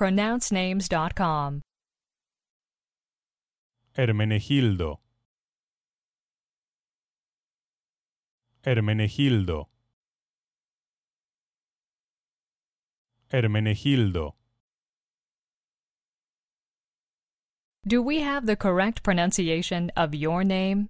pronouncenames.com. Hermenegildo. Hermenegildo. Hermenegildo. Do we have the correct pronunciation of your name?